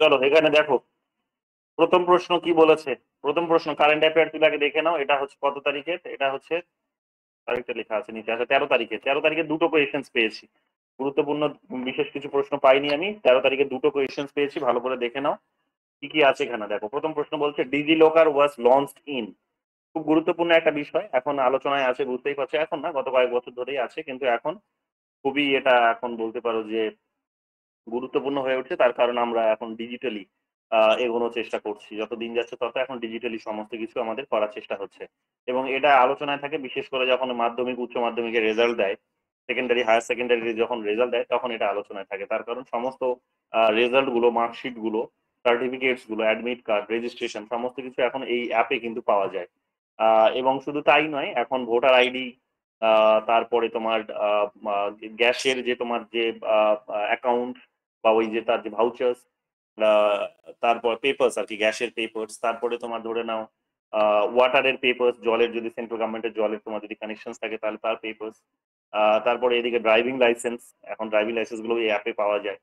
চলো এখানে দেখো প্রথম প্রশ্ন কি বলেছে প্রথম প্রশ্ন কারেন্ট অ্যাফেয়ার তুমি আগে দেখে নাও এটা হচ্ছে কত তারিখে এটা হচ্ছে তারিখটা লেখা আছে নিচে আছে আচ্ছা, তেরো তারিখে তেরো তারিখে দুটো কোয়েশন পেয়েছি গুরুত্বপূর্ণ বিশেষ কিছু প্রশ্ন পাইনি আমি তেরো তারিখে দুটো কোয়েশন পেয়েছি ভালো করে দেখে নাও কি কি আছে এখানে দেখো প্রথম প্রশ্ন বলছে DigiLocker was launch in খুব গুরুত্বপূর্ণ একটা বিষয় এখন আলোচনায় আছে বুঝতেই পারছো এখন না গত কয়েক বছর ধরেই আছে কিন্তু এখন খুবই এটা এখন বলতে পারো যে গুরুত্বপূর্ণ হয়ে উঠছে তার কারণ আমরা এখন ডিজিটালি এগোনোর চেষ্টা করছি যত দিন যাচ্ছে তত এখন ডিজিটালি সমস্ত কিছু আমাদের করার চেষ্টা হচ্ছে এবং এটা আলোচনায় থাকে বিশেষ করে যখন মাধ্যমিক উচ্চ মাধ্যমিকের রেজাল্ট দেয় সেকেন্ডারি হায়ার সেকেন্ডারি যখন রেজাল্ট দেয় তখন এটা আলোচনায় থাকে তার কারণ সমস্ত রেজাল্ট গুলো মার্কশিট গুলো সার্টিফিকেটস গুলো অ্যাডমিট কার্ড রেজিস্ট্রেশন সমস্ত কিছু এখন এই অ্যাপে কিন্তু পাওয়া যায় এবং শুধু তাই নয় এখন ভোটার আইডি তারপরে তোমার গ্যাসের যে তোমার যে অ্যাকাউন্ট বা ওই যে তার যে ভাউচার্স তারপর পেপার্স আর কি গ্যাসের পেপার্স তারপরে তোমার ধরে নাও ওয়াটারের পেপার্স জলের যদি সেন্ট্রাল গভর্নমেন্টের জলের তোমার যদি কানেকশন থাকে তাহলে তার পেপার্স তারপরে এদিকে ড্রাইভিং লাইসেন্স এখন ড্রাইভিং লাইসেন্স গুলো এই অ্যাপে পাওয়া যায়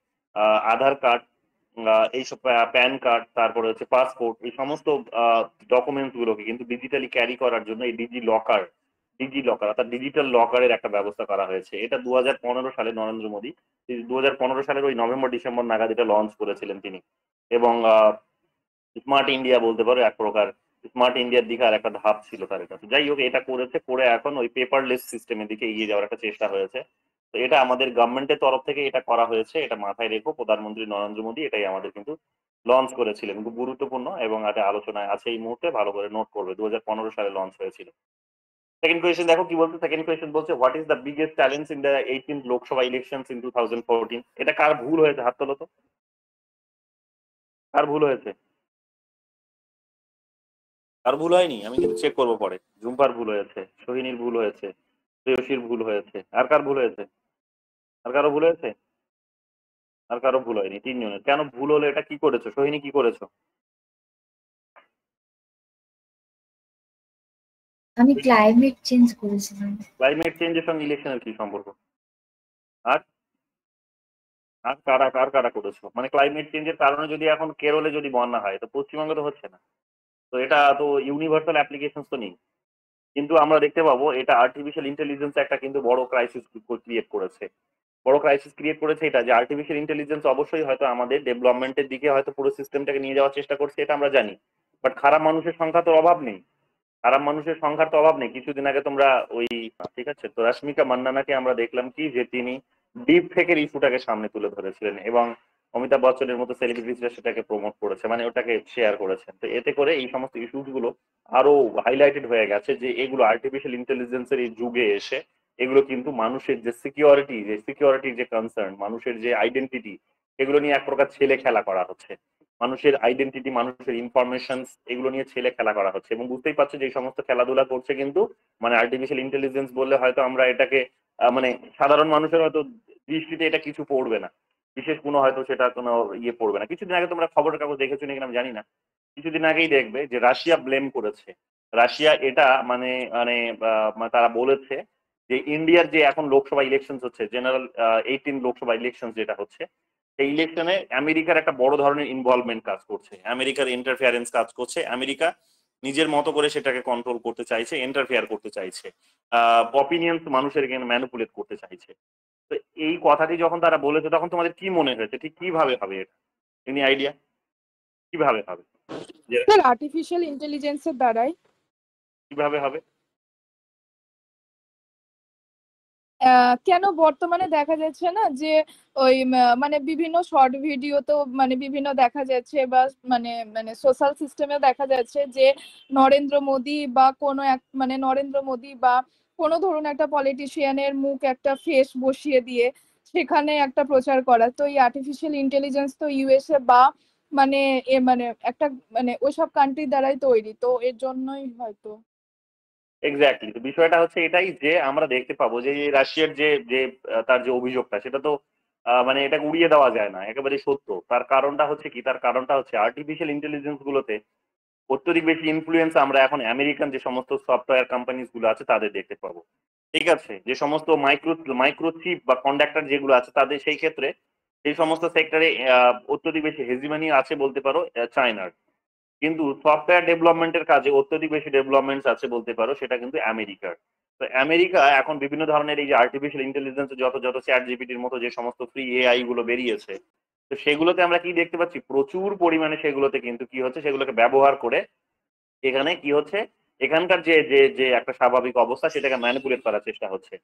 আধার কার্ড এইসব প্যান কার্ড তারপরে হচ্ছে পাসপোর্ট এই সমস্ত ডকুমেন্টস গুলোকে কিন্তু ডিজিটালি ক্যারি করার জন্য এই ডিজি লকার ডিজি লকার অর্থাৎ ডিজিটাল লকারের একটা ব্যবস্থা করা হয়েছে এটা দু সালে নরেন্দ্র মোদী দু সালের ওই নভেম্বর ডিসেম্বর নাগাদ এটা লঞ্চ করেছিলেন তিনি এবং স্মার্ট ইন্ডিয়া বলতে পারো এক প্রকার স্মার্ট ইন্ডিয়ার দিকে আর একটা ধাপ ছিল তার এটা তো যাই হোক এটা করেছে করে এখন ওই পেপারলেস সিস্টেমের দিকে এগিয়ে যাওয়ার একটা চেষ্টা হয়েছে তো এটা আমাদের গভর্নমেন্টের তরফ থেকে এটা করা হয়েছে এটা মাথায় রেখো প্রধানমন্ত্রী নরেন্দ্র মোদী এটাই আমাদের কিন্তু লঞ্চ করেছিলেন গুরুত্বপূর্ণ এবং এটা আলোচনায় আছে এই মুহূর্তে ভালো করে নোট করবে দু সালে লঞ্চ হয়েছিল সেকেন্ড কোয়েশন দেখো কি বলছে সেকেন্ড কোয়েশন বলছে what is the biggest challenge in the eighteen Lok Sabha election in two thousand fourteen এটা কার ভুল হয়েছে হাত তোলো তো কার ভুল হয়েছে কার ভুল হয়নি আমি কিন্তু চেক করবো পরে ঝুম্পার ভুল হয়েছে সোহিনীর ভুল হয়েছে প্রেয়সীর ভুল হয়েছে আর কার ভুল হয়েছে আর কারো ভুল হয়েছে আর কারো ভুল হয়নি তিনজনের কেন ভুল হলো এটা কি করেছো সোহিনী কি করেছো আমি ক্লাইমেট চেঞ্জ করেছিলাম ক্লাইমেট চেঞ্জের সঙ্গে ইলেকশনের কি সম্পর্ক আর আর কারা কার কারা করেছো মানে ক্লাইমেট চেঞ্জের কারণে যদি এখন কেরলে যদি বন্যা হয় তো পশ্চিমবঙ্গে তো হচ্ছে না তো এটা তো ইউনিভার্সাল অ্যাপ্লিকেশন তো নেই কিন্তু আমরা দেখতে পাবো এটা আর্টিফিশিয়াল ইন্টেলিজেন্স একটা কিন্তু বড় ক্রাইসিস ক্রিয়েট করেছে বড় ক্রাইসিস ক্রিয়েট করেছে এটা যে আর্টিফিশিয়াল ইন্টেলিজেন্স অবশ্যই হয়তো আমাদের ডেভেলপমেন্টের দিকে হয়তো পুরো সিস্টেমটাকে নিয়ে যাওয়ার চেষ্টা করছে এটা আমরা জানি বাট খারাপ মানুষের সংখ্যা তো অভাব নেই আরাম মানুষের সংখ্যার তো অভাব নেই কিছুদিন আগে তোমরা ওই ঠিক আছে তো রশ্মিকা মান্নানাকে আমরা দেখলাম কি যে তিনি ডিপ ফেকের ইস্যুটাকে সামনে তুলে ধরেছিলেন এবং অমিতাভ বচ্চনের মতো সেলিব্রিটিরা সেটাকে প্রমোট করেছে মানে ওটাকে শেয়ার করেছে তো এতে করে এই সমস্ত ইস্যুস গুলো আরো হাইলাইটেড হয়ে গেছে যে এগুলো আর্টিফিশিয়াল ইন্টেলিজেন্স এর যুগে এসে এগুলো কিন্তু মানুষের যে সিকিউরিটি যে সিকিউরিটির যে কনসার্ন মানুষের যে আইডেন্টিটি এগুলো নিয়ে এক প্রকার ছেলে খেলা করা হচ্ছে মানুষের আইডেন্টিটি মানুষের ইনফরমেশন এগুলো নিয়ে ছেলে খেলা করা হচ্ছে এবং বুঝতেই পারছো যে সমস্ত খেলাধুলা করছে কিন্তু মানে আর্টিফিশিয়াল ইন্টেলিজেন্স বললে হয়তো আমরা এটাকে মানে সাধারণ মানুষের হয়তো দৃষ্টিতে এটা কিছু পড়বে না বিশেষ কোনো হয়তো সেটা কোনো ইয়ে পড়বে না কিছুদিন আগে তোমরা খবরের কাগজ দেখেছো নাকি আমি জানি না কিছুদিন আগেই দেখবে যে রাশিয়া ব্লেম করেছে রাশিয়া এটা মানে মানে, মানে তারা বলেছে যে ইন্ডিয়ার যে এখন লোকসভা ইলেকশন হচ্ছে জেনারেল এইটিন লোকসভা ইলেকশন যেটা হচ্ছে এই ইলেকশনে আমেরিকার একটা বড় ধরনের ইনভলভমেন্ট কাজ করছে আমেরিকার ইন্টারফিয়ারেন্স কাজ করছে আমেরিকা নিজের মতো করে সেটাকে কন্ট্রোল করতে চাইছে ইন্টারফেয়ার করতে চাইছে অপিনিয়ন মানুষের এখানে ম্যানুপুলেট করতে চাইছে তো এই কথাটি যখন তারা বলেছে তখন তোমাদের কি মনে হয়েছে ঠিক কিভাবে হবে এটা এমনি আইডিয়া কিভাবে হবে আর্টিফিশিয়াল ইন্টেলিজেন্সের দ্বারাই কিভাবে হবে কেন বর্তমানে দেখা যাচ্ছে না যে ওই মানে বিভিন্ন শর্ট ভিডিও তো মানে বিভিন্ন দেখা যাচ্ছে বা মানে মানে সোশ্যাল সিস্টেমে দেখা যাচ্ছে যে নরেন্দ্র মোদী বা কোনো এক মানে নরেন্দ্র মোদী বা কোনো ধরুন একটা পলিটিশিয়ানের মুখ একটা ফেস বসিয়ে দিয়ে সেখানে একটা প্রচার করা তো এই আর্টিফিশিয়াল ইন্টেলিজেন্স তো ইউএসএ বা মানে এ মানে একটা মানে ওইসব কান্ট্রি দ্বারাই তৈরি তো এর জন্যই হয়তো এক্স্যাক্টলি তো বিষয়টা হচ্ছে এটাই যে আমরা দেখতে পাবো যে রাশিয়ার যে যে তার যে অভিযোগটা সেটা তো মানে এটা উড়িয়ে দেওয়া যায় না একেবারে সত্য তার কারণটা হচ্ছে কি তার কারণটা হচ্ছে আর্টিফিশিয়াল ইন্টেলিজেন্স গুলোতে অত্যধিক বেশি ইনফ্লুয়েন্স আমরা এখন আমেরিকান যে সমস্ত সফটওয়্যার কোম্পানিজ গুলো আছে তাদের দেখতে পাবো ঠিক আছে যে সমস্ত মাইক্রো মাইক্রোচিপ বা কন্ডাক্টর যেগুলো আছে তাদের সেই ক্ষেত্রে এই সমস্ত সেক্টরে অত্যধিক বেশি হেজিমানি আছে বলতে পারো চায়নার কিন্তু সফটওয়্যার ডেভেলপমেন্টের কাজে অত্যধিক বেশি ডেভেলপমেন্টস আছে বলতে পারো সেটা কিন্তু আমেরিকার তো আমেরিকা এখন বিভিন্ন ধরনের এই যে আর্টিফিশিয়াল ইন্টেলিজেন্স যত যত চ্যাট জিপিটির মতো যে সমস্ত ফ্রি এআই গুলো বেরিয়েছে তো সেগুলোতে আমরা কি দেখতে পাচ্ছি প্রচুর পরিমাণে সেগুলোতে কিন্তু কি হচ্ছে সেগুলোকে ব্যবহার করে এখানে কি হচ্ছে এখানকার যে যে যে একটা স্বাভাবিক অবস্থা সেটাকে ম্যানিপুলেট করার চেষ্টা হচ্ছে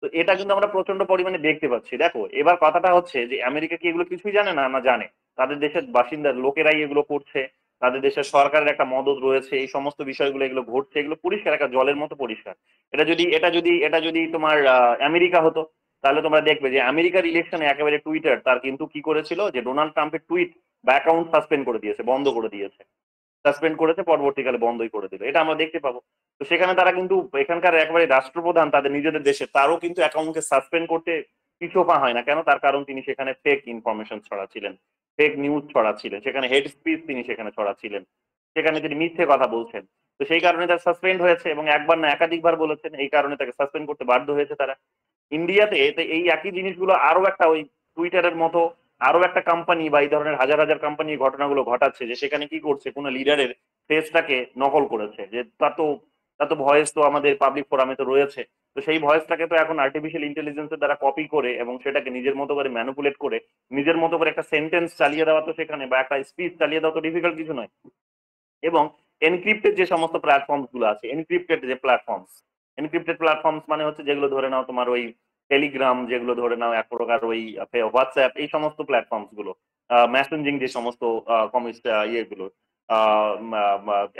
তো এটা কিন্তু আমরা প্রচন্ড পরিমাণে দেখতে পাচ্ছি দেখো এবার কথাটা হচ্ছে যে আমেরিকা কি এগুলো কিছুই জানে না না জানে তাদের দেশের বাসিন্দার লোকেরাই এগুলো করছে তাদের দেশের সরকারের একটা মদত রয়েছে এই সমস্ত বিষয়গুলো এগুলো ঘটছে এগুলো পরিষ্কার একটা জলের মতো পরিষ্কার এটা যদি এটা যদি এটা যদি তোমার আমেরিকা হতো তাহলে তোমরা দেখবে যে আমেরিকার ইলেকশনে একেবারে টুইটার তার কিন্তু কি করেছিল যে ডোনাল্ড ট্রাম্পের টুইট বা অ্যাকাউন্ট সাসপেন্ড করে দিয়েছে বন্ধ করে দিয়েছে সাসপেন্ড করেছে পরবর্তীকালে বন্ধই করে দিল এটা আমরা দেখতে পাবো তো সেখানে তারা কিন্তু এখানকার একেবারে রাষ্ট্রপ্রধান তাদের নিজেদের দেশে তারও কিন্তু অ্যাকাউন্টকে সাসপেন্ড করতে পা হয় না কেন তার কারণ তিনি সেখানে ফেক ইনফরমেশন ছড়াচ্ছিলেন ফেক নিউজ ছড়াচ্ছিলেন সেখানে হেড স্পিচ তিনি সেখানে ছড়াচ্ছিলেন সেখানে তিনি মিথ্যে কথা বলছেন তো সেই কারণে তার সাসপেন্ড হয়েছে এবং একবার না একাধিকবার বলেছেন এই কারণে তাকে সাসপেন্ড করতে বাধ্য হয়েছে তারা ইন্ডিয়াতে এই একই জিনিসগুলো আরো একটা ওই টুইটারের মতো আরো একটা কোম্পানি বা এই ধরনের হাজার হাজার কোম্পানি ঘটনাগুলো ঘটাচ্ছে যে সেখানে কি করছে কোনো লিডারের ফেসটাকে নকল করেছে যে তা তো তা তো ভয়েস তো আমাদের পাবলিক ফোরামে তো রয়েছে তো সেই ভয়েসটাকে তো এখন আর্টিফিশিয়াল ইন্টেলিজেন্সের দ্বারা কপি করে এবং সেটাকে নিজের মতো করে ম্যানুপুলেট করে নিজের মতো করে একটা সেন্টেন্স চালিয়ে দেওয়া তো সেখানে বা একটা স্পিচ চালিয়ে দেওয়া তো ডিফিকাল্ট কিছু নয় এবং এনক্রিপ্টেড যে সমস্ত প্ল্যাটফর্মস গুলো আছে এনক্রিপ্টেড যে প্ল্যাটফর্মস এনক্রিপ্টেড প্ল্যাটফর্মস মানে হচ্ছে যেগুলো ধরে নাও তোমার ওই টেলিগ্রাম যেগুলো ধরে নাও এক প্রকার ওই হোয়াটসঅ্যাপ এই সমস্ত প্ল্যাটফর্মস গুলো মেসেঞ্জিং যে সমস্ত কমিউনিস্ট ইয়েগুলো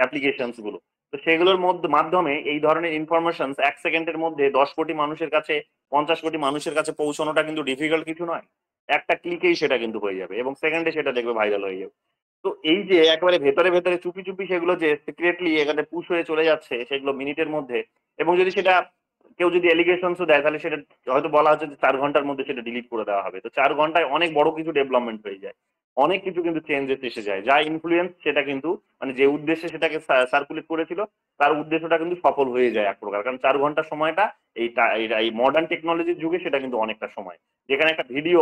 অ্যাপ্লিকেশনস গুলো তো সেগুলোর মাধ্যমে এই ধরনের ইনফরমেশন এক সেকেন্ডের মধ্যে দশ কোটি মানুষের কাছে পঞ্চাশ কোটি মানুষের কাছে পৌঁছানোটা কিন্তু ডিফিকাল্ট কিছু নয় একটা ক্লিকেই সেটা কিন্তু হয়ে যাবে এবং সেকেন্ডে সেটা দেখবে ভাইরাল হয়ে যাবে তো এই যে একেবারে ভেতরে ভেতরে চুপি চুপি সেগুলো যে সিক্রেটলি এখানে পুশ হয়ে চলে যাচ্ছে সেগুলো মিনিটের মধ্যে এবং যদি সেটা কেউ যদি এলিগেশনসও দেয় তাহলে সেটা হয়তো বলা হচ্ছে যে চার ঘন্টার মধ্যে সেটা ডিলিট করে দেওয়া হবে তো চার ঘন্টায় অনেক বড় কিছু ডেভেলপমেন্ট হয়ে যায় অনেক কিছু কিন্তু চেঞ্জেস এসে যায় যা ইনফ্লুয়েন্স সেটা কিন্তু মানে যে উদ্দেশ্যে সেটাকে সার্কুলেট করেছিল তার উদ্দেশ্যটা কিন্তু সফল হয়ে যায় এক প্রকার কারণ চার ঘন্টা সময়টা এই এই মডার্ন টেকনোলজির যুগে সেটা কিন্তু অনেকটা সময় যেখানে একটা ভিডিও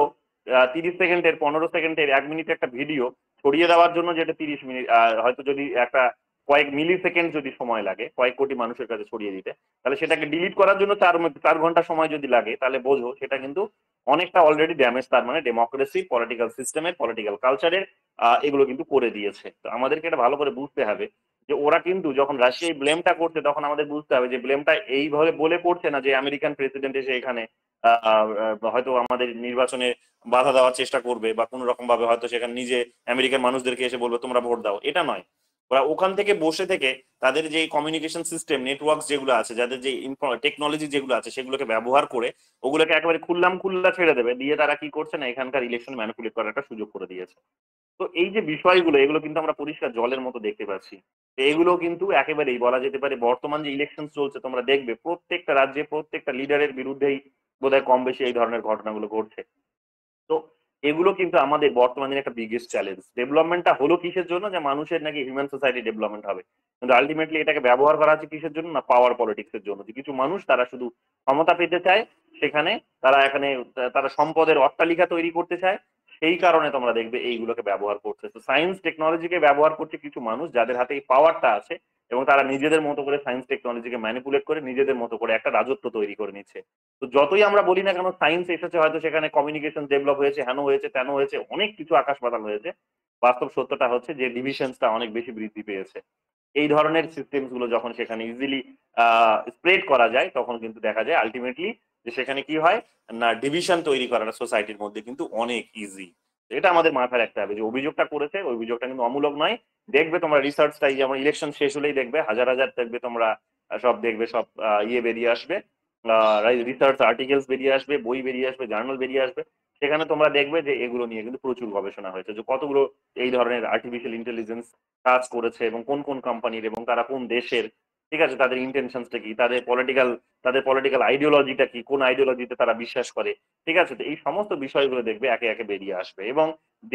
তিরিশ সেকেন্ডের পনেরো সেকেন্ডের এক মিনিটের একটা ভিডিও ছড়িয়ে দেওয়ার জন্য যেটা তিরিশ মিনিট হয়তো যদি একটা কয়েক মিলি সেকেন্ড যদি সময় লাগে কয়েক কোটি মানুষের কাছে ছড়িয়ে দিতে তাহলে সেটাকে ডিলিট করার জন্য চার চার ঘন্টা সময় যদি লাগে তাহলে বোঝো সেটা কিন্তু অনেকটা অলরেডি ড্যামেজ তার মানে ডেমোক্রেসি পলিটিক্যাল সিস্টেমের পলিটিক্যাল কালচারের এগুলো কিন্তু করে দিয়েছে তো আমাদেরকে এটা ভালো করে বুঝতে হবে যে ওরা কিন্তু যখন রাশিয়া এই ব্লেমটা করছে তখন আমাদের বুঝতে হবে যে ব্লেমটা এইভাবে বলে করছে না যে আমেরিকান প্রেসিডেন্ট এসে এখানে হয়তো আমাদের নির্বাচনে বাধা দেওয়ার চেষ্টা করবে বা কোনো রকম ভাবে হয়তো সেখানে নিজে আমেরিকান মানুষদেরকে এসে বলবে তোমরা ভোট দাও এটা নয় ওরা ওখান থেকে বসে থেকে তাদের যে কমিউনিকেশন সিস্টেম নেটওয়ার্ক যেগুলো আছে যাদের যে টেকনোলজি যেগুলো আছে সেগুলোকে ব্যবহার করে ওগুলোকে একেবারে খুললাম খুল্লা ছেড়ে দেবে দিয়ে তারা কি করছে না এখানকার ইলেকশন ম্যানিপুলেট করার একটা সুযোগ করে দিয়েছে তো এই যে বিষয়গুলো এগুলো কিন্তু আমরা পরিষ্কার জলের মতো দেখতে পাচ্ছি এগুলো কিন্তু একেবারেই বলা যেতে পারে বর্তমান যে ইলেকশন চলছে তোমরা দেখবে প্রত্যেকটা রাজ্যে প্রত্যেকটা লিডারের বিরুদ্ধেই বোধহয় কম বেশি এই ধরনের ঘটনাগুলো ঘটছে তো এগুলো কিন্তু আমাদের বর্তমানে একটা বিগেস্ট চ্যালেঞ্জ ডেভেলপমেন্টটা হলো কিসের জন্য যে মানুষের নাকি হিউম্যান সোসাইটি ডেভেলপমেন্ট হবে কিন্তু আলটিমেটলি এটাকে ব্যবহার করা হচ্ছে কিসের জন্য না পাওয়ার পলিটিক্স এর জন্য যে কিছু মানুষ তারা শুধু ক্ষমতা পেতে চায় সেখানে তারা এখানে তারা সম্পদের অট্টালিকা তৈরি করতে চায় সেই কারণে তোমরা দেখবে এইগুলোকে ব্যবহার করছে তো সায়েন্স টেকনোলজিকে ব্যবহার করছে কিছু মানুষ যাদের হাতে এই পাওয়ারটা আছে এবং তারা নিজেদের মতো করে সায়েন্স টেকনোলজিকে ম্যানিপুলেট করে নিজেদের মতো করে একটা রাজত্ব তৈরি করে নিচ্ছে তো যতই আমরা বলি না কেন সায়েন্স এসেছে হয়তো সেখানে কমিউনিকেশন ডেভেলপ হয়েছে হেন হয়েছে তেন হয়েছে অনেক কিছু আকাশ পাতাল হয়েছে বাস্তব সত্যটা হচ্ছে যে ডিভিশনসটা অনেক বেশি বৃদ্ধি পেয়েছে এই ধরনের সিস্টেমস গুলো যখন সেখানে ইজিলি স্প্রেড করা যায় তখন কিন্তু দেখা যায় আলটিমেটলি যে সেখানে কি হয় না ডিভিশন তৈরি করাটা সোসাইটির মধ্যে কিন্তু অনেক ইজি এটা আমাদের মাথায় রাখতে হবে যে অভিযোগটা করেছে ওই অভিযোগটা কিন্তু অমূলক নয় দেখবে তোমরা রিসার্চটাই যেমন ইলেকশন শেষ হলেই দেখবে হাজার হাজার দেখবে তোমরা সব দেখবে সব ইয়ে বেরিয়ে আসবে রিসার্চ আর্টিকেলস বেরিয়ে আসবে বই বেরিয়ে আসবে জার্নাল বেরিয়ে আসবে সেখানে তোমরা দেখবে যে এগুলো নিয়ে কিন্তু প্রচুর গবেষণা হয়েছে যে কতগুলো এই ধরনের আর্টিফিশিয়াল ইন্টেলিজেন্স কাজ করেছে এবং কোন কোন কোম্পানির এবং তারা কোন দেশের ঠিক আছে তাদের ইন্টেনশনসটা কি তাদের পলিটিক্যাল তাদের পলিটিক্যাল আইডিওলজিটা কি কোন আইডিওলজিতে তারা বিশ্বাস করে ঠিক আছে তো এই সমস্ত বিষয়গুলো দেখবে একে একে বেরিয়ে আসবে এবং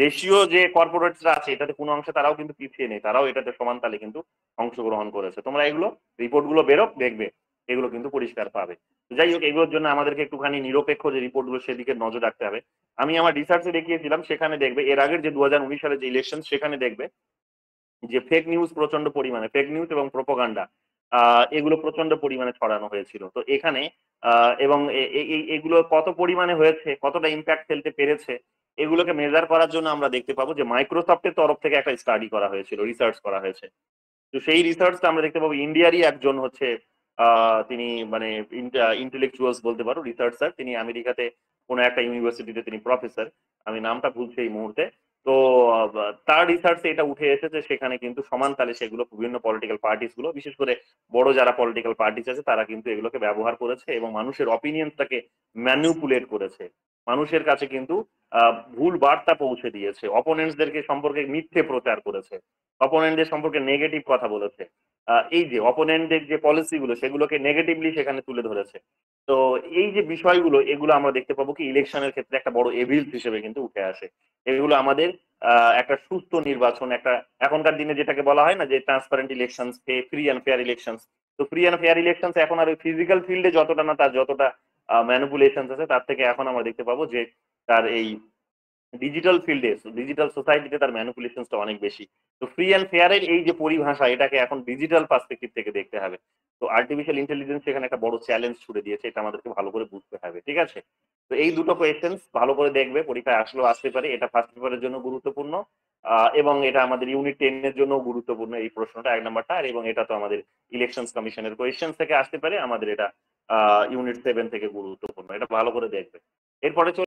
দেশীয় যে কর্পোরেটসরা আছে এটাতে কোনো অংশে তারাও কিন্তু পিছিয়ে নেই তারাও এটাতে সমান তালে কিন্তু অংশগ্রহণ করেছে তোমরা এগুলো রিপোর্টগুলো বেরোক দেখবে এগুলো কিন্তু পরিষ্কার পাবে যাই হোক এগুলোর জন্য আমাদেরকে একটুখানি নিরপেক্ষ যে রিপোর্টগুলো সেদিকে নজর রাখতে হবে আমি আমার রিসার্চে দেখিয়েছিলাম সেখানে দেখবে এর আগের যে দু সালে যে ইলেকশন সেখানে দেখবে যে ফেক নিউজ প্রচন্ড পরিমাণে ফেক নিউজ এবং প্রোপোগান্ডা এগুলো প্রচন্ড পরিমাণে ছড়ানো হয়েছিল তো এখানে এবং এগুলো কত পরিমাণে হয়েছে কতটা ইম্প্যাক্ট ফেলতে পেরেছে এগুলোকে মেজার করার জন্য আমরা দেখতে পাবো যে মাইক্রোসফটের তরফ থেকে একটা স্টাডি করা হয়েছিল রিসার্চ করা হয়েছে তো সেই রিসার্চটা আমরা দেখতে পাবো ইন্ডিয়ারই একজন হচ্ছে তিনি মানে ইন্টেলেকচুয়ালস বলতে পারো রিসার্চার তিনি আমেরিকাতে কোনো একটা ইউনিভার্সিটিতে তিনি প্রফেসর আমি নামটা ভুলছি এই মুহূর্তে তো তার রিসার্চে এটা উঠে এসেছে সেখানে কিন্তু সমান তালে সেগুলো বিভিন্ন পলিটিক্যাল পার্টিস গুলো বিশেষ করে বড় যারা পলিটিক্যাল পার্টিস আছে তারা কিন্তু এগুলোকে ব্যবহার করেছে এবং মানুষের অপিনিয়নটাকে ম্যানিপুলেট করেছে মানুষের কাছে কিন্তু ভুল বার্তা পৌঁছে দিয়েছে অপোনেন্টসদেরকে সম্পর্কে মিথ্যে প্রচার করেছে অপোনেন্টদের সম্পর্কে নেগেটিভ কথা বলেছে এই যে অপোনেন্টদের যে পলিসিগুলো সেগুলোকে নেগেটিভলি সেখানে তুলে ধরেছে তো এই যে বিষয়গুলো এগুলো আমরা দেখতে পাবো কি ইলেকশনের ক্ষেত্রে একটা বড় এভিল হিসেবে কিন্তু উঠে আসে এগুলো আমাদের একটা সুস্থ নির্বাচন একটা এখনকার দিনে যেটাকে বলা হয় না যে transparent election free and fair election তো ফ্রি অ্যান্ড ফেয়ার ইলেকশন এখন আর ওই ফিজিক্যাল ফিল্ডে যতটা না তার যতটা ম্যানুপুলেশন আছে তার থেকে এখন আমরা দেখতে পাবো যে তার এই ডিজিটাল ফিল্ডে ডিজিটাল সোসাইটিতে তার ম্যানুপুলেশনটা অনেক বেশি তো ফ্রি অ্যান্ড ফেয়ারের এই যে পরিভাষা এটাকে এখন ডিজিটাল পার্সপেক্টিভ থেকে দেখতে হবে তো আর্টিফিশিয়াল ইন্টেলিজেন্স এখানে একটা বড় চ্যালেঞ্জ ছুড়ে দিয়েছে এটা আমাদেরকে ভালো করে বুঝতে হবে ঠিক আছে তো এই দুটো কোয়েশ্চেন্স ভালো করে দেখবে পরীক্ষায় আসলেও আসতে পারে এটা ফার্স্ট পেপারের জন্য গুরুত্বপূর্ণ এবং এটা আমাদের ইউনিট টেন এর জন্য গুরুত্বপূর্ণ এই প্রশ্নটা এক নাম্বারটা আর এবং এটা তো আমাদের ইলেকশন কমিশনের কোয়েশ্চেন থেকে আসতে পারে আমাদের এটা ইউনিট সেভেন থেকে গুরুত্বপূর্ণ এটা ভালো করে দেখবে এরপরে